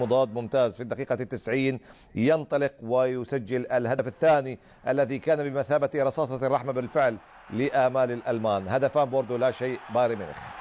مضاد ممتاز في الدقيقة التسعين ينطلق ويسجل الهدف الثاني الذي كان بمثابة رصاصة الرحمة بالفعل لآمال الألمان هدفان بوردو لا شيء بايرن ميونخ